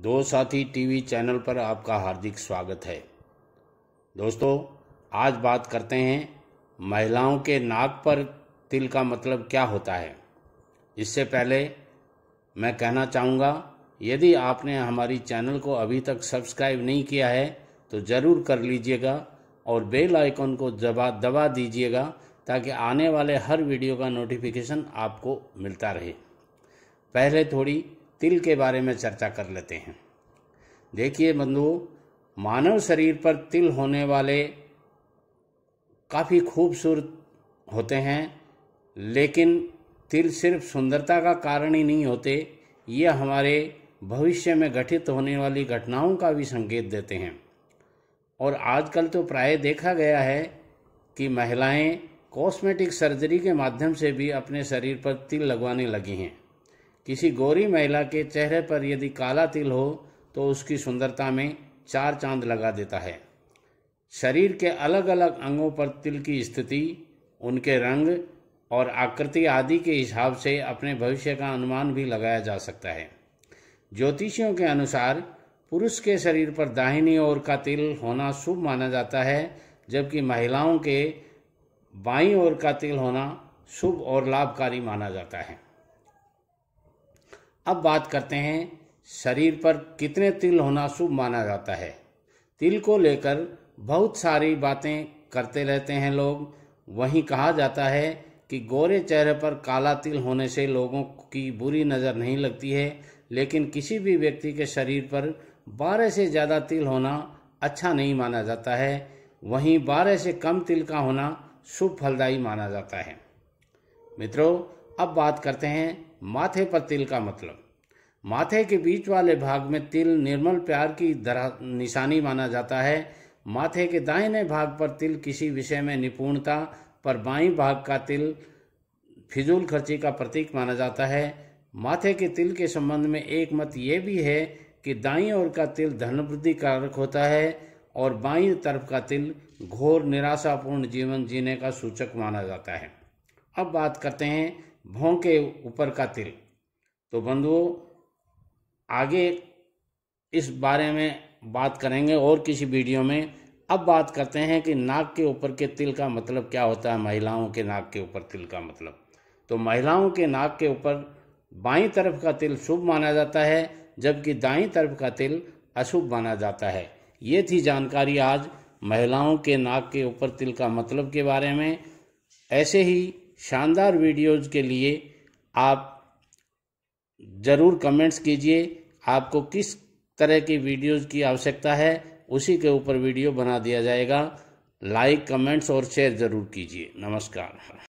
दो साथी TV channel पर आपका हार्दिक स्वागत है दोस्तों आज बात करते हैं महिलाओं के नाक पर तिल का मतलब क्या होता है इससे पहले मैं कहना चाहूँगा यदि आपने हमारी चैनल को अभी तक सब्सक्राइब नहीं किया है तो ज़रूर कर लीजिएगा और बेल आइकॉन को दबा दबा दीजिएगा ताकि आने वाले हर वीडियो का नोटिफिकेशन आपको मिलता रहे पहले थोड़ी तिल के बारे में चर्चा कर लेते हैं देखिए बंधु मानव शरीर पर तिल होने वाले काफ़ी खूबसूरत होते हैं लेकिन तिल सिर्फ सुंदरता का कारण ही नहीं होते ये हमारे भविष्य में घटित होने वाली घटनाओं का भी संकेत देते हैं और आजकल तो प्राय देखा गया है कि महिलाएं कॉस्मेटिक सर्जरी के माध्यम से भी अपने शरीर पर तिल लगवाने लगी हैं किसी गोरी महिला के चेहरे पर यदि काला तिल हो तो उसकी सुंदरता में चार चांद लगा देता है शरीर के अलग अलग अंगों पर तिल की स्थिति उनके रंग और आकृति आदि के हिसाब से अपने भविष्य का अनुमान भी लगाया जा सकता है ज्योतिषियों के अनुसार पुरुष के शरीर पर दाहिनी ओर का तिल होना शुभ माना जाता है जबकि महिलाओं के बाईं ओर का तिल होना शुभ और लाभकारी माना जाता है अब बात करते हैं शरीर पर कितने तिल होना शुभ माना जाता है तिल को लेकर बहुत सारी बातें करते रहते हैं लोग वहीं कहा जाता है कि गोरे चेहरे पर काला तिल होने से लोगों की बुरी नज़र नहीं लगती है लेकिन किसी भी व्यक्ति के शरीर पर बारह से ज़्यादा तिल होना अच्छा नहीं माना जाता है वहीं बारह से कम तिल का होना शुभ फलदायी माना जाता है मित्रों अब बात करते हैं माथे पर तिल का मतलब माथे के बीच वाले भाग में तिल निर्मल प्यार की निशानी माना जाता है माथे के दाहिने भाग पर तिल किसी विषय में निपुणता पर बाई भाग का तिल फिजूल खर्ची का प्रतीक माना जाता है माथे के तिल के संबंध में एक मत ये भी है कि दाई ओर का तिल धनवृद्धि कारक होता है और बाई तरफ का तिल घोर निराशापूर्ण जीवन जीने का सूचक माना जाता है अब बात करते हैं भों के ऊपर का तिल तो बंधुओं आगे इस बारे में बात करेंगे और किसी वीडियो में अब बात करते हैं कि नाक के ऊपर के तिल का मतलब क्या होता है महिलाओं के नाक के ऊपर तिल का मतलब तो महिलाओं के नाक के ऊपर बाई तरफ का तिल शुभ माना जाता है जबकि दाई तरफ का तिल अशुभ माना जाता है ये थी जानकारी आज महिलाओं के नाक के ऊपर तिल का मतलब के बारे में ऐसे ही शानदार वीडियोज़ के लिए आप ज़रूर कमेंट्स कीजिए आपको किस तरह की वीडियोज़ की आवश्यकता है उसी के ऊपर वीडियो बना दिया जाएगा लाइक कमेंट्स और शेयर ज़रूर कीजिए नमस्कार